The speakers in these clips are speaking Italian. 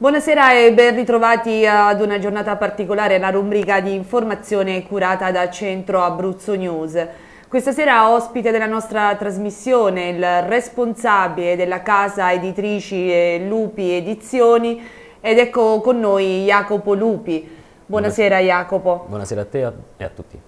Buonasera e ben ritrovati ad una giornata particolare, la rubrica di informazione curata da Centro Abruzzo News. Questa sera ospite della nostra trasmissione il responsabile della casa editrici Lupi Edizioni ed ecco con noi Jacopo Lupi. Buonasera, Buonasera. Jacopo. Buonasera a te e a tutti.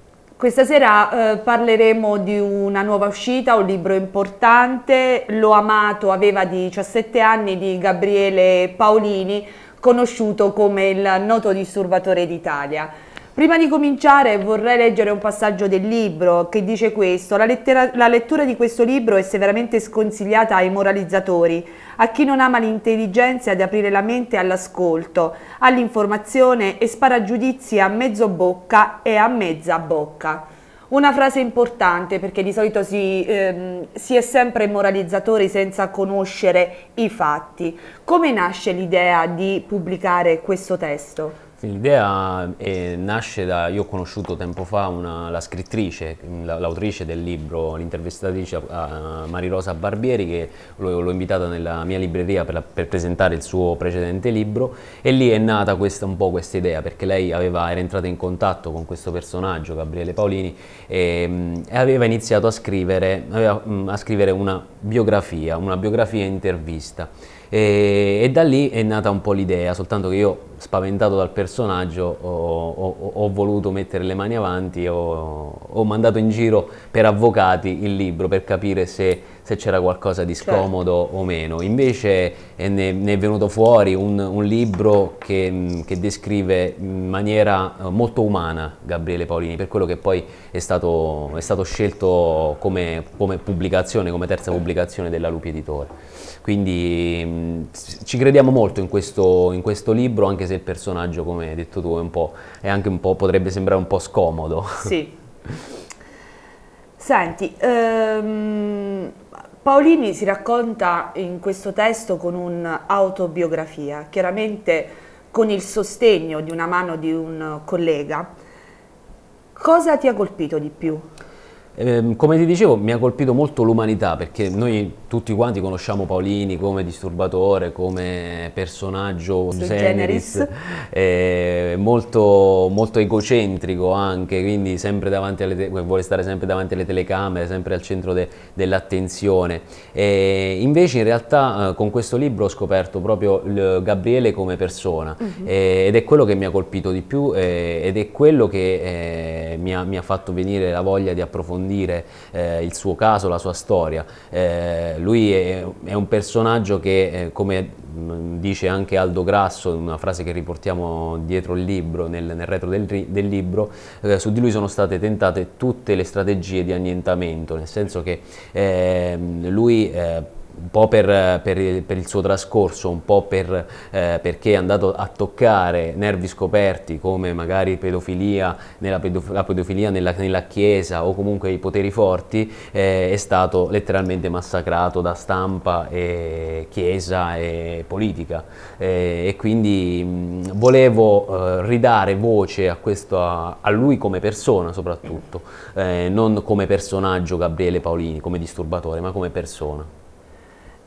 Questa sera eh, parleremo di una nuova uscita, un libro importante, Lo amato aveva 17 anni di Gabriele Paolini, conosciuto come il noto disturbatore d'Italia. Prima di cominciare vorrei leggere un passaggio del libro che dice questo, la, la lettura di questo libro è severamente sconsigliata ai moralizzatori, a chi non ama l'intelligenza di aprire la mente all'ascolto, all'informazione e spara giudizi a mezzo bocca e a mezza bocca. Una frase importante perché di solito si, ehm, si, è sempre moralizzatori senza conoscere i fatti. Come nasce l'idea di pubblicare questo testo? L'idea eh, nasce da, io ho conosciuto tempo fa una, la scrittrice, l'autrice del libro, l'intervistatrice uh, eh, Marirosa Barbieri che l'ho invitata nella mia libreria per, la, per, presentare il suo precedente libro e lì è nata questa, un po' questa idea perché lei aveva, era entrata in contatto con questo personaggio, Gabriele Paolini, e, mh, mm, aveva iniziato a scrivere, aveva, mm, a scrivere una biografia, una biografia intervista e, e da lì è nata un po' l'idea, soltanto che io spaventato dal personaggio ho, ho, ho, voluto mettere le mani avanti, ho, ho, mandato in giro per avvocati il libro per capire se, se c'era qualcosa di certo. scomodo certo. o meno. Invece eh, ne, ne, è venuto fuori un, un libro che, mm, che, descrive in maniera eh, molto umana Gabriele Paolini, per quello che poi è stato, è stato scelto come, come, pubblicazione, come terza pubblicazione della Lupi Editore. Quindi mm, ci crediamo molto in questo, in questo, libro, anche se il personaggio, come hai detto tu, è è un po', potrebbe sembrare un po' scomodo. Sì. Senti, ehm, Paolini si racconta in questo testo con un'autobiografia, chiaramente con il sostegno di una mano di un collega. Cosa ti ha colpito di più? Eh, come ti dicevo, mi ha colpito molto l'umanità, perché noi tutti quanti conosciamo Paolini come disturbatore, come personaggio generis, eh, molto, molto, egocentrico anche, quindi te- vuole stare sempre davanti alle telecamere, sempre al centro de- dell'attenzione. E invece in realtà eh, con questo libro ho scoperto proprio Gabriele come persona uh-huh. eh, ed è quello che mi ha colpito di più ed è quello che eh, mi ha, mi, ha, fatto venire la voglia di approfondire eh, il suo caso, la sua storia eh, lui è, è, un personaggio che, eh, come mm, dice anche Aldo Grasso, in una frase che riportiamo dietro il libro, nel, nel retro del, del libro, eh, su di lui sono state tentate tutte le strategie di annientamento, nel senso che ehm, eh, lui un po' per, per, per, il suo trascorso, un po' per, eh, perché è andato a toccare nervi scoperti come magari pedofilia, nella pedof la pedofilia nella, nella, Chiesa o comunque i poteri forti, eh, è stato letteralmente massacrato da stampa e Chiesa e politica. Eh, e quindi mh, volevo eh, ridare voce a, questo, a, a, lui come persona soprattutto, eh, non come personaggio Gabriele Paolini, come disturbatore, ma come persona.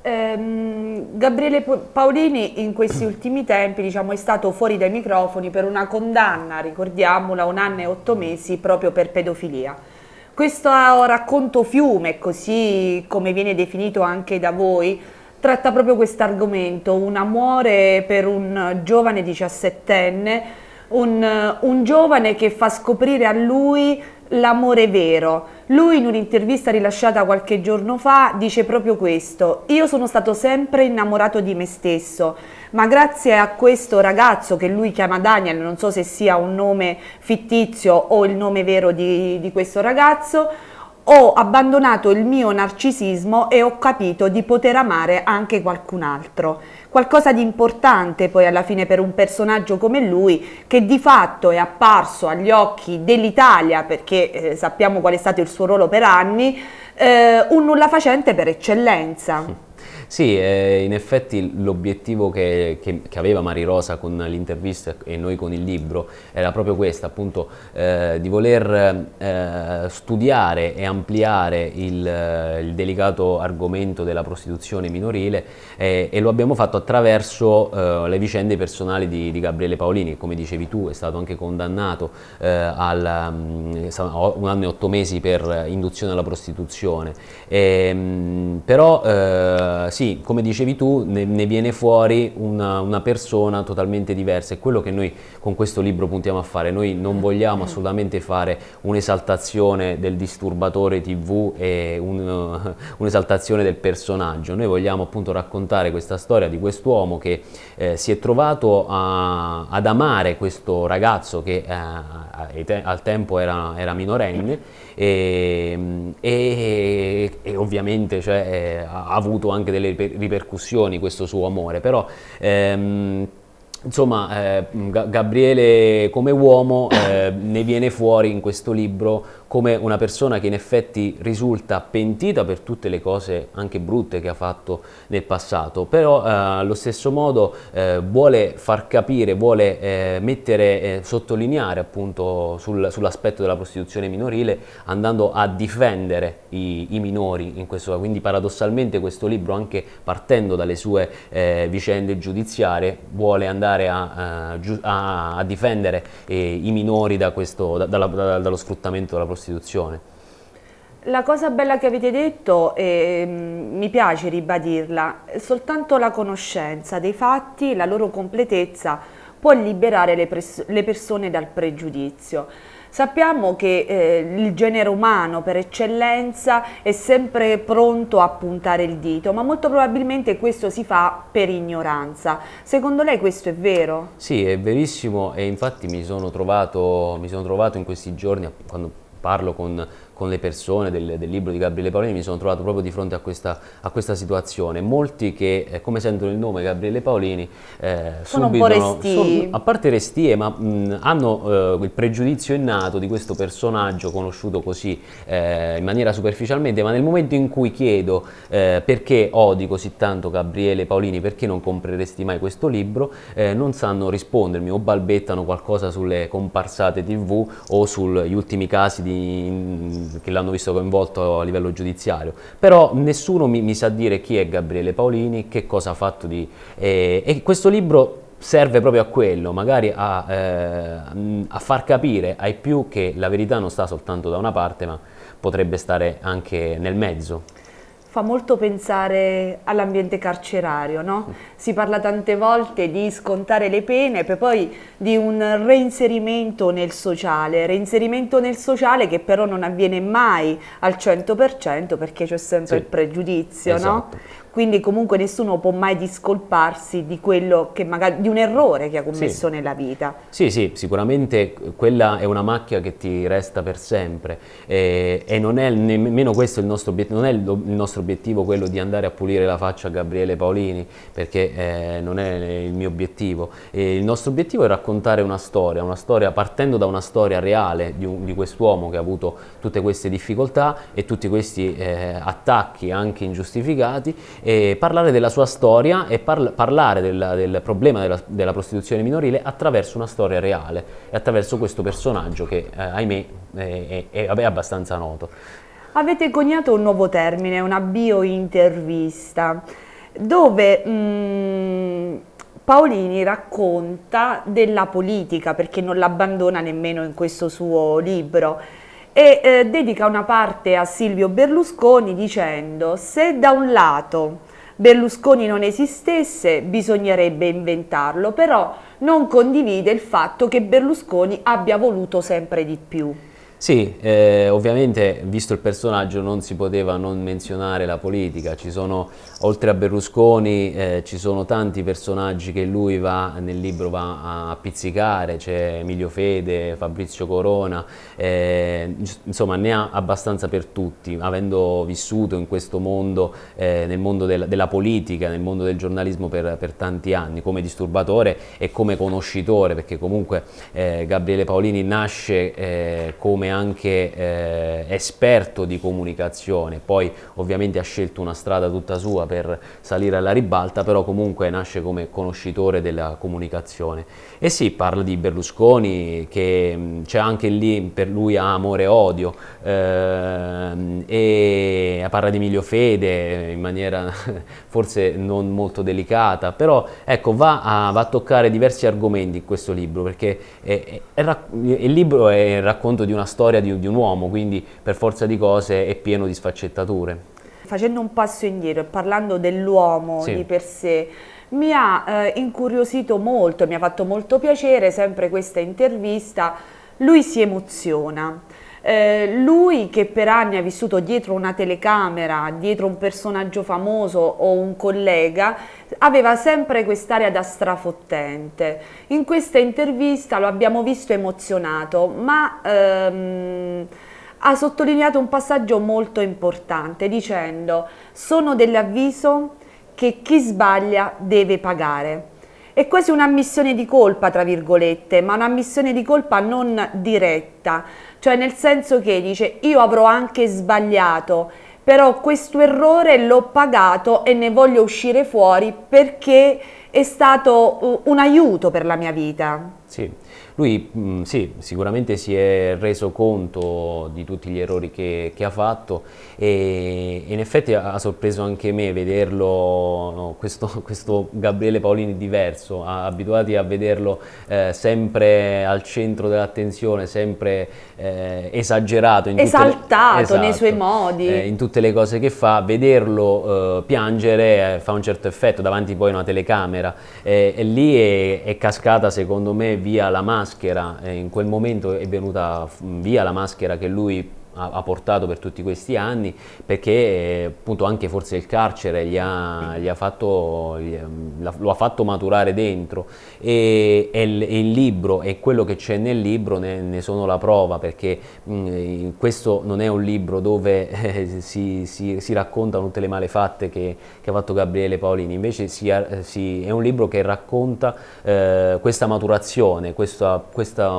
Ehm, Gabriele Paolini in questi mm. ultimi tempi diciamo, è stato fuori dai microfoni per una condanna, ricordiamola, un anno e otto mesi proprio per pedofilia. Questo racconto fiume, così come viene definito anche da voi, tratta proprio questo argomento, un amore per un giovane diciassettenne, un, un giovane che fa scoprire a lui L'amore vero. Lui in un'intervista rilasciata qualche giorno fa dice proprio questo. Io sono stato sempre innamorato di me stesso, ma grazie a questo ragazzo che lui chiama Daniel, non so se sia un nome fittizio o il nome vero di, di questo ragazzo, ho abbandonato il mio narcisismo e ho capito di poter amare anche qualcun altro qualcosa di importante poi alla fine per un personaggio come lui che di fatto è apparso agli occhi dell'Italia perché eh, sappiamo qual è stato il suo ruolo per anni, eh, un nulla facente per eccellenza. Sì, eh, in effetti l'obiettivo che, che, che, aveva Mari Rosa con l'intervista e noi con il libro era proprio questo, appunto eh, di voler eh, studiare e ampliare il, il, delicato argomento della prostituzione minorile e lo abbiamo fatto attraverso eh, le vicende personali di, di, Gabriele Paolini, che come dicevi tu è stato anche condannato eh, mm, a un anno e otto mesi per induzione alla prostituzione. E, ehm, però eh, sì, sì, come dicevi tu, ne, ne viene fuori una, una, persona totalmente diversa. È quello che noi con questo libro puntiamo a fare. Noi non vogliamo mm. assolutamente fare un'esaltazione del disturbatore TV e un, un'esaltazione del personaggio. Noi vogliamo appunto raccontare questa storia di quest'uomo che eh, si è trovato a, ad amare questo ragazzo che eh, al tempo era, era minorenne e, ehm, e, e ovviamente cioè, eh, ha avuto anche delle ripercussioni questo suo amore, però ehm, insomma eh, Gabriele come uomo eh, ne viene fuori in questo libro come una persona che in effetti risulta pentita per tutte le cose anche brutte che ha fatto nel passato, però eh, allo stesso modo eh, vuole far capire, vuole eh, mettere, eh, sottolineare appunto sul, sull'aspetto della prostituzione minorile andando a difendere i, i minori in questo, caso, quindi paradossalmente questo libro anche partendo dalle sue eh, vicende giudiziarie vuole andare a, eh, a, a difendere i minori da questo, da, da, dallo sfruttamento della prostituzione Costituzione. La cosa bella che avete detto, e ehm, mi piace ribadirla, soltanto la conoscenza dei fatti, la loro completezza può liberare le, le persone dal pregiudizio. Sappiamo che eh, il genere umano per eccellenza è sempre pronto a puntare il dito, ma molto probabilmente questo si fa per ignoranza. Secondo lei questo è vero? Sì, è verissimo e infatti mi sono trovato, mi sono trovato in questi giorni, quando parlo con con le persone del, del, libro di Gabriele Paolini mi sono trovato proprio di fronte a questa, a questa situazione. Molti che, eh, come sentono il nome Gabriele Paolini, eh, sono subidono, un po' restii. Sono, a parte restie, ma mh, mm, hanno eh, il pregiudizio innato di questo personaggio conosciuto così eh, in maniera superficialmente, ma nel momento in cui chiedo eh, perché odi così tanto Gabriele Paolini, perché non compreresti mai questo libro, eh, non sanno rispondermi o balbettano qualcosa sulle comparsate tv o sugli ultimi casi di che l'hanno visto coinvolto a livello giudiziario, però nessuno mi, mi, sa dire chi è Gabriele Paolini, che cosa ha fatto di... Eh, e questo libro serve proprio a quello, magari a, eh, a, far capire ai più che la verità non sta soltanto da una parte, ma potrebbe stare anche nel mezzo fa molto pensare all'ambiente carcerario, no? Mm. Si parla tante volte di scontare le pene per poi di un reinserimento nel sociale, reinserimento nel sociale che però non avviene mai al 100% perché c'è sempre sì. il pregiudizio, esatto. no? quindi comunque nessuno può mai discolparsi di, magari, di un errore che ha commesso sì. nella vita. Sì, sì, sicuramente quella è una macchia che ti resta per sempre e, e non è nemmeno questo il nostro obiettivo, non è il, il, nostro obiettivo quello di andare a pulire la faccia a Gabriele Paolini perché eh, non è il mio obiettivo, e il nostro obiettivo è raccontare una storia, una storia partendo da una storia reale di, un, di quest'uomo che ha avuto tutte queste difficoltà e tutti questi eh, attacchi anche ingiustificati e parlare della sua storia e par parlare del, del problema della, della, prostituzione minorile attraverso una storia reale e attraverso questo personaggio che eh, ahimè è, è, è abbastanza noto. Avete coniato un nuovo termine, una biointervista, dove... Mm, Paolini racconta della politica perché non l'abbandona nemmeno in questo suo libro e eh, dedica una parte a Silvio Berlusconi dicendo se da un lato Berlusconi non esistesse bisognerebbe inventarlo, però non condivide il fatto che Berlusconi abbia voluto sempre di più. Sì, eh, ovviamente visto il personaggio non si poteva non menzionare la politica, ci sono, oltre a Berlusconi eh, ci sono tanti personaggi che lui va, nel libro va a pizzicare, c'è Emilio Fede, Fabrizio Corona, eh, insomma ne ha abbastanza per tutti, avendo vissuto in questo mondo, eh, nel mondo del, della politica, nel mondo del giornalismo per, per, tanti anni, come disturbatore e come conoscitore, perché comunque eh, Gabriele Paolini nasce eh, come come anche eh, esperto di comunicazione, poi ovviamente ha scelto una strada tutta sua per salire alla ribalta, però comunque nasce come conoscitore della comunicazione. E sì, parla di Berlusconi, che mm, c'è anche lì, per lui amore e odio, eh, e parla di Emilio Fede eh, in maniera forse non molto delicata, però ecco, va a, va a toccare diversi argomenti in questo libro, perché è, è, è, il libro è il racconto di una storia storia di, di un uomo, quindi per forza di cose è pieno di sfaccettature. Facendo un passo indietro e parlando dell'uomo sì. di per sé, mi ha eh, incuriosito molto, mi ha fatto molto piacere sempre questa intervista, lui si emoziona. Eh, lui che per anni ha vissuto dietro una telecamera, dietro un personaggio famoso o un collega, aveva sempre quest'area da strafottente. In questa intervista lo abbiamo visto emozionato, ma... Ehm, ha sottolineato un passaggio molto importante dicendo sono dell'avviso che chi sbaglia deve pagare. È quasi un'ammissione di colpa, tra virgolette, ma un'ammissione di colpa non diretta. Cioè nel senso che dice io avrò anche sbagliato, però questo errore l'ho pagato e ne voglio uscire fuori perché è stato un aiuto per la mia vita. Sì, lui mm, sì, sicuramente si è reso conto di tutti gli errori che, che ha fatto e, in effetti ha sorpreso anche me vederlo, no, questo, questo, Gabriele Paolini diverso, abituati a vederlo eh, sempre al centro dell'attenzione, sempre eh, esagerato. Esaltato le, esatto, nei suoi modi. Eh, in tutte le cose che fa, vederlo eh, piangere eh, fa un certo effetto davanti poi a una telecamera eccetera. E, eh, e lì è, è, cascata secondo me via la maschera, e eh, in quel momento è venuta via la maschera che lui ha, portato per tutti questi anni, perché eh, appunto anche forse il carcere gli ha, gli ha fatto, gli, ehm, lo ha fatto maturare dentro e, e, il, e, il, libro e quello che c'è nel libro ne, ne sono la prova, perché mh, mm, eh, questo non è un libro dove eh, si, si, si, raccontano tutte le malefatte che, che ha fatto Gabriele Paolini, invece si, eh, è un libro che racconta eh, questa maturazione, questa, questa,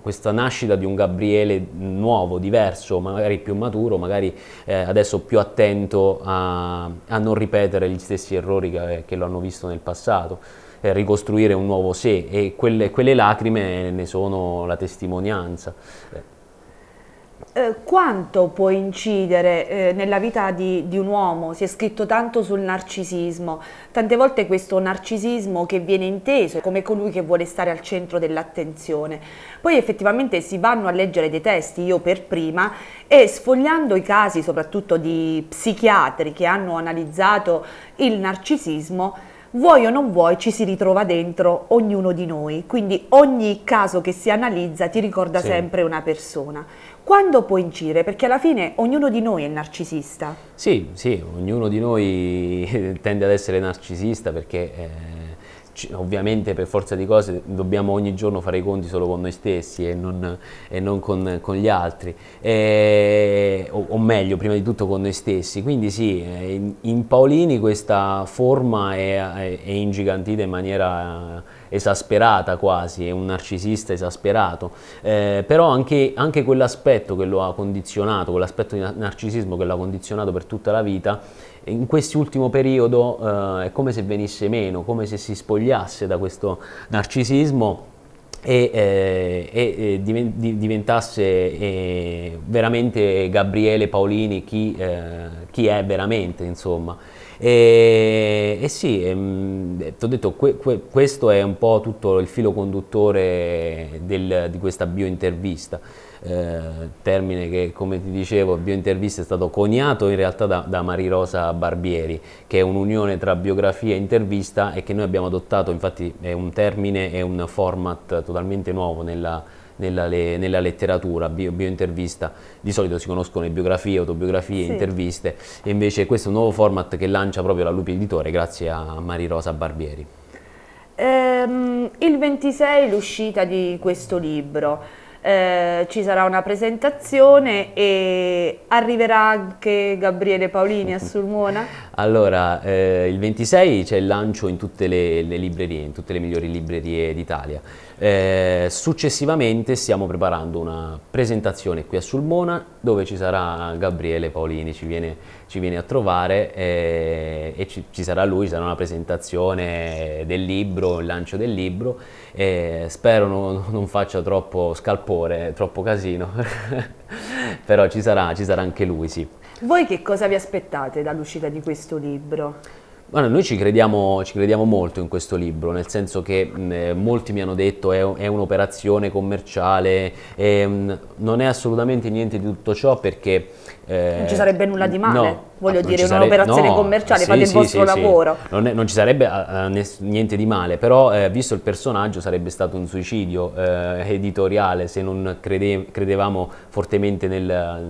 questa nascita di un Gabriele nuovo, diverso, magari più maturo, magari eh, adesso più attento a, a, non ripetere gli stessi errori che, eh, che lo hanno visto nel passato, eh, ricostruire un nuovo sé e quelle, quelle lacrime ne sono la testimonianza. Eh, eh, quanto può incidere eh, nella vita di, di, un uomo? Si è scritto tanto sul narcisismo, tante volte questo narcisismo che viene inteso come colui che vuole stare al centro dell'attenzione. Poi effettivamente si vanno a leggere dei testi, io per prima, e sfogliando i casi soprattutto di psichiatri che hanno analizzato il narcisismo, vuoi o non vuoi ci si ritrova dentro ognuno di noi, quindi ogni caso che si analizza ti ricorda sì. sempre una persona. Quando può incidere? Perché alla fine ognuno di noi è narcisista. Sì, sì, ognuno di noi tende ad essere narcisista perché... Eh, ovviamente per forza di cose dobbiamo ogni giorno fare i conti solo con noi stessi e non, e non con, con, gli altri, e, o, o, meglio, prima di tutto con noi stessi. Quindi sì, in, in Paolini questa forma è, è, è ingigantita in maniera esasperata quasi, è un narcisista esasperato, eh, però anche, anche quell'aspetto che lo ha condizionato, quell'aspetto di narcisismo che l'ha condizionato per tutta la vita, in questo ultimo periodo eh, è come se venisse meno, come se si spogliasse da questo narcisismo e, eh, e eh, diventasse eh, veramente Gabriele Paolini chi, eh, chi è veramente, insomma. E, e sì, ehm, ti ho detto, que, que, questo è un po' tutto il filo conduttore del, di questa biointervista. Eh, termine che come ti dicevo biointervista è stato coniato in realtà da, da Rosa Barbieri, che è un'unione tra biografia e intervista e che noi abbiamo adottato, infatti è un termine, e un format totalmente nuovo nella, nella, le, nella, letteratura, bio, biointervista, di solito si conoscono le biografie, autobiografie, sì. interviste, e invece questo è un nuovo format che lancia proprio la Lupi Editore grazie a Mari Rosa Barbieri. Ehm, il 26 l'uscita di questo libro, eh, ci sarà una presentazione e arriverà anche Gabriele Paolini a mhm. Sulmona? Allora, eh, il 26 c'è il lancio in tutte le, le librerie, in tutte le migliori librerie d'Italia. Eh, successivamente stiamo preparando una presentazione qui a Sulmona dove ci sarà Gabriele Paolini, ci viene, ci viene a trovare eh, e ci, ci, sarà lui, ci sarà una presentazione del libro, il lancio del libro. Eh, spero non, non, faccia troppo scalpore, troppo casino, però ci sarà, ci sarà anche lui, sì. Voi che cosa vi aspettate dall'uscita di questo libro? Allora, noi ci crediamo, ci crediamo, molto in questo libro, nel senso che mh, eh, molti mi hanno detto che è, è un'operazione commerciale, e, non è assolutamente niente di tutto ciò perché... Eh, non ci sarebbe nulla di male, no, voglio dire, è sare- un'operazione no, commerciale, sì, fate sì, il vostro sì, lavoro. Non, è, non, ci sarebbe uh, niente di male, però eh, visto il personaggio sarebbe stato un suicidio eh, editoriale se non crede- credevamo fortemente nel,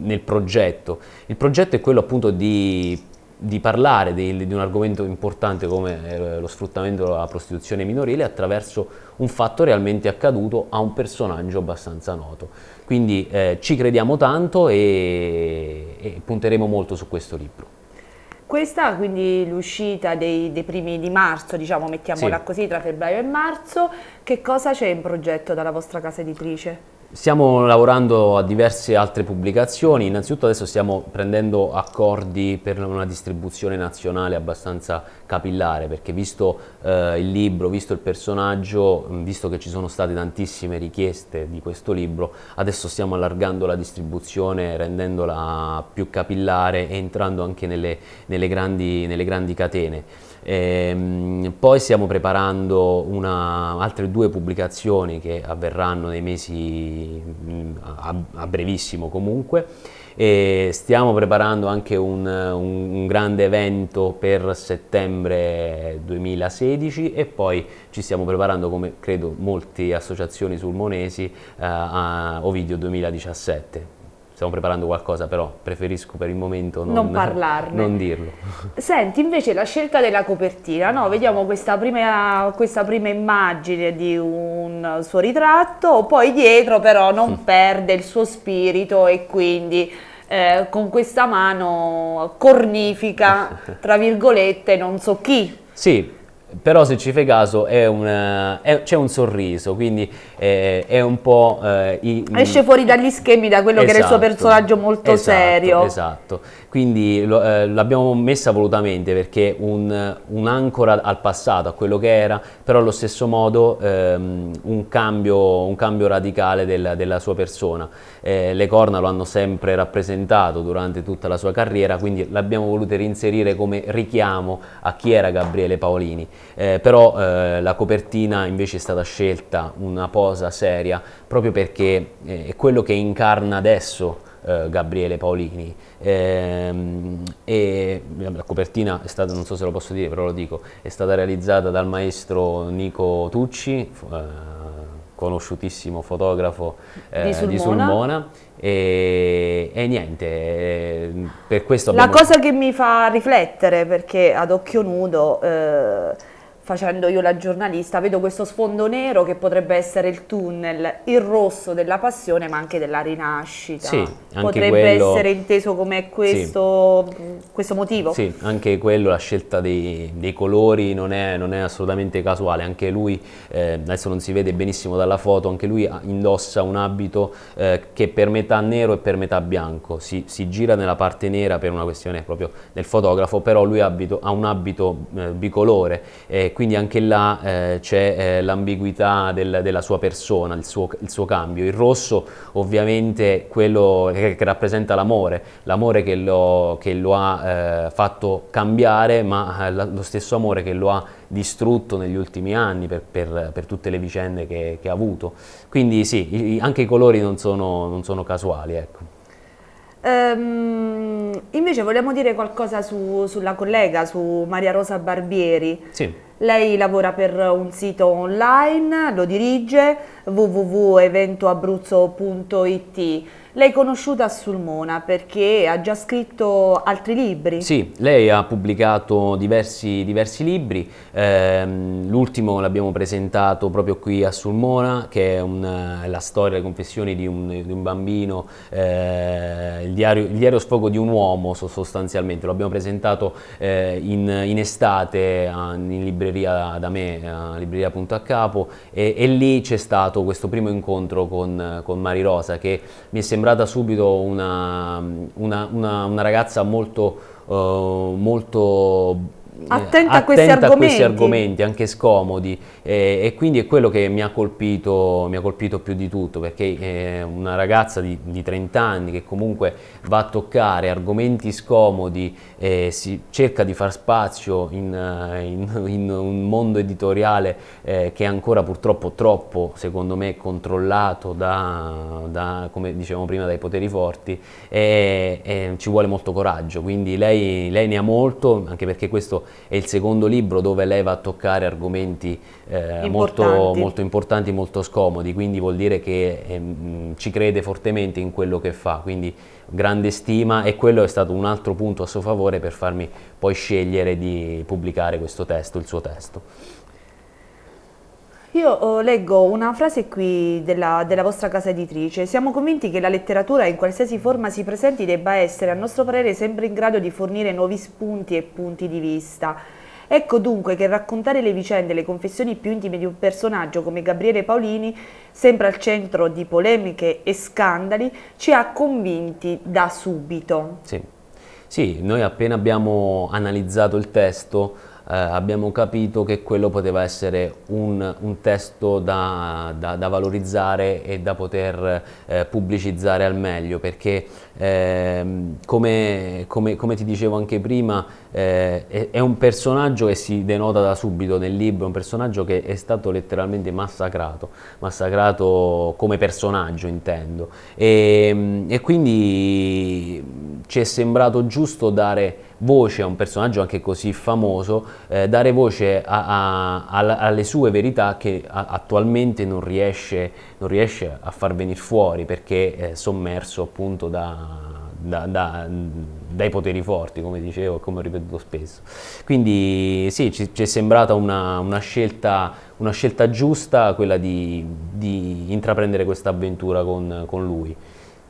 nel progetto. Il progetto è quello appunto di di parlare di, di, un argomento importante come eh, lo sfruttamento della prostituzione minorile attraverso un fatto realmente accaduto a un personaggio abbastanza noto. Quindi eh, ci crediamo tanto e, e, punteremo molto su questo libro. Questa quindi l'uscita dei, dei, primi di marzo, diciamo, mettiamola sì. così, tra febbraio e marzo. Che cosa c'è in progetto dalla vostra casa editrice? Stiamo lavorando a diverse altre pubblicazioni, innanzitutto adesso stiamo prendendo accordi per una distribuzione nazionale abbastanza capillare, perché visto eh, il libro, visto il personaggio, visto che ci sono state tantissime richieste di questo libro, adesso stiamo allargando la distribuzione, rendendola più capillare e entrando anche nelle, nelle, grandi, nelle grandi catene. E ehm, poi stiamo preparando una, altre due pubblicazioni che avverranno nei mesi mm, a, a brevissimo comunque e stiamo preparando anche un, un, un, grande evento per settembre 2016 e poi ci stiamo preparando come credo molte associazioni sulmonesi eh, a Ovidio 2017 stiamo preparando qualcosa, però preferisco per il momento non, non parlarne. Non dirlo. Senti, invece la scelta della copertina, no? vediamo questa prima, questa prima, immagine di un suo ritratto, poi dietro però non perde il suo spirito e quindi eh, con questa mano cornifica, tra virgolette, non so chi. Sì, però se ci fai caso eh, c'è un sorriso, quindi è, eh, è un po'... Eh, i, Esce fuori dagli schemi da quello esatto, che era il suo esatto, personaggio molto esatto, serio. Esatto, quindi lo, eh, l'abbiamo messa volutamente perché un, un'ancora al passato, a quello che era, però allo stesso modo ehm, un, cambio, un, cambio, radicale del, della sua persona. Eh, le corna lo hanno sempre rappresentato durante tutta la sua carriera, quindi l'abbiamo voluto reinserire come richiamo a chi era Gabriele Paolini eh, però eh, la copertina invece è stata scelta una posa seria proprio perché eh, è quello che incarna adesso eh, Gabriele Paolini. Ehm, e eh, la copertina è stata, non so se lo posso dire, però lo dico, è stata realizzata dal maestro Nico Tucci, conosciutissimo fotografo eh, di Sulmona, di Sulmona e, e, niente, per questo... Abbiamo... La cosa che mi fa riflettere, perché ad occhio nudo... Eh, facendo io la giornalista, vedo questo sfondo nero che potrebbe essere il tunnel, il rosso della passione ma anche della rinascita. Sì, potrebbe quello... essere inteso come questo, sì. questo, motivo? Sì, anche quello, la scelta dei, dei colori non è, non è, assolutamente casuale, anche lui, eh, adesso non si vede benissimo dalla foto, anche lui indossa un abito eh, che per metà nero e per metà bianco, si, si, gira nella parte nera per una questione proprio del fotografo, però lui abito, ha un abito eh, bicolore eh, quindi anche là eh, c'è eh, l'ambiguità del, della sua persona, il suo, il suo, cambio. Il rosso ovviamente quello che, che rappresenta l'amore, l'amore che lo, che lo ha eh, fatto cambiare, ma eh, lo stesso amore che lo ha distrutto negli ultimi anni per, per, per tutte le vicende che, che, ha avuto. Quindi sì, anche i colori non sono, non sono casuali. Ecco. Um, invece vogliamo dire qualcosa su, sulla collega, su Maria Rosa Barbieri. Sì. Lei lavora per un sito online, lo dirige www.eventoabruzzo.it. Lei è conosciuta a Sulmona perché ha già scritto altri libri. Sì, lei ha pubblicato diversi, diversi libri, ehm, l'ultimo l'abbiamo presentato proprio qui a Sulmona che è un, eh, la storia, le confessioni di un, di un bambino, eh, il, diario, il, diario, sfogo di un uomo sostanzialmente, l'abbiamo presentato eh, in, in, estate in libreria da me, a libreria.a capo e, e lì c'è stato questo primo incontro con, con Mari Rosa che mi è sembrato sembrata subito una, una, una, una ragazza molto, eh, molto eh, attenta, a questi, attenta argomenti. questi argomenti, anche scomodi, eh, e quindi è quello che mi ha colpito, mi ha colpito più di tutto, perché eh, una ragazza di, di, 30 anni che comunque va a toccare argomenti scomodi, eh, si cerca di far spazio in, eh, in, in un mondo editoriale eh, che è ancora purtroppo troppo, secondo me, controllato da, da come dicevamo prima, dai poteri forti, e, e ci vuole molto coraggio, quindi lei, lei ne ha molto, anche perché questo è il secondo libro dove lei va a toccare argomenti eh, molto, molto, importanti, molto scomodi, quindi vuol dire che eh, ci crede fortemente in quello che fa, quindi grande stima e quello è stato un altro punto a suo favore per farmi poi scegliere di pubblicare questo testo, il suo testo. Io oh, leggo una frase qui della, della, vostra casa editrice. Siamo convinti che la letteratura, in qualsiasi forma si presenti, debba essere, a nostro parere, sempre in grado di fornire nuovi spunti e punti di vista. Ecco dunque che raccontare le vicende le confessioni più intime di un personaggio come Gabriele Paolini, sempre al centro di polemiche e scandali, ci ha convinti da subito. Sì, sì noi appena abbiamo analizzato il testo eh, abbiamo capito che quello poteva essere un, un testo da, da, da, valorizzare e da poter eh, pubblicizzare al meglio perché eh, come, come, come, ti dicevo anche prima eh, è, è, un personaggio che si denota da subito nel libro, è un personaggio che è stato letteralmente massacrato, massacrato come personaggio intendo, e, mm, e quindi mm, ci è sembrato giusto dare voce a un personaggio anche così famoso, eh, dare voce a, a, a, alle sue verità che attualmente non riesce, non riesce, a far venire fuori perché è sommerso appunto da, da, da mm, dai poteri forti, come dicevo e come ho ripetuto spesso. Quindi sì, ci, ci è sembrata una, una, scelta, una, scelta, giusta quella di, di intraprendere questa avventura con, con lui.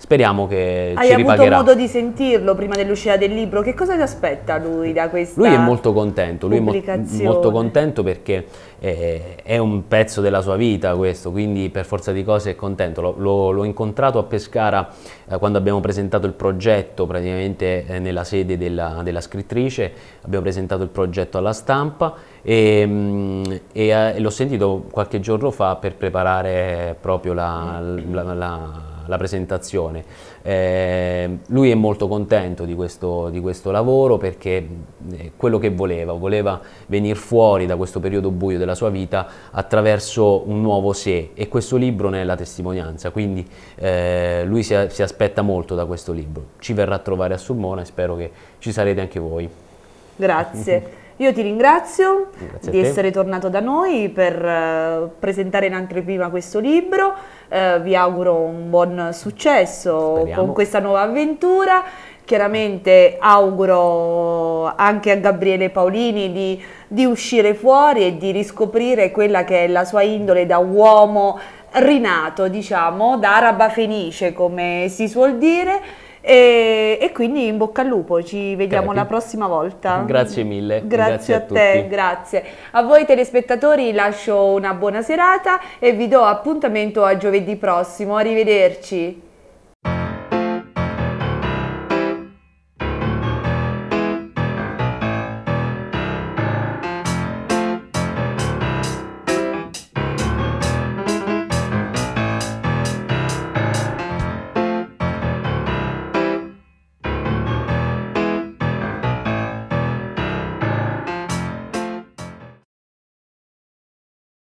Speriamo che Hai ci ripagherà. Hai avuto modo di sentirlo prima dell'uscita del libro, che cosa ti aspetta lui da questa Lui è molto contento, lui è mo molto contento perché è, eh, è, un pezzo della sua vita questo, quindi per forza di cose è contento. L'ho incontrato a Pescara eh, quando abbiamo presentato il progetto, praticamente eh, nella sede della, della, scrittrice, abbiamo presentato il progetto alla stampa e, mh, mm, e, eh, l'ho sentito qualche giorno fa per preparare proprio la, la, la la presentazione. Eh, lui è molto contento di questo, di questo lavoro perché è eh, quello che voleva, voleva venire fuori da questo periodo buio della sua vita attraverso un nuovo sé e questo libro ne è la testimonianza, quindi eh, lui si, si aspetta molto da questo libro. Ci verrà a trovare a Sulmona e spero che ci sarete anche voi. Grazie. Io ti ringrazio Grazie di essere tornato da noi per eh, presentare in anteprima questo libro. Eh, vi auguro un buon successo Speriamo. con questa nuova avventura. Chiaramente auguro anche a Gabriele Paolini di, di uscire fuori e di riscoprire quella che è la sua indole da uomo rinato, diciamo, da araba fenice, come si suol dire e, e, quindi in bocca al lupo, ci vediamo Capi. la prossima volta. Grazie mille. Grazie, grazie a, a te, grazie. A voi telespettatori lascio una buona serata e vi do appuntamento a giovedì prossimo. Arrivederci.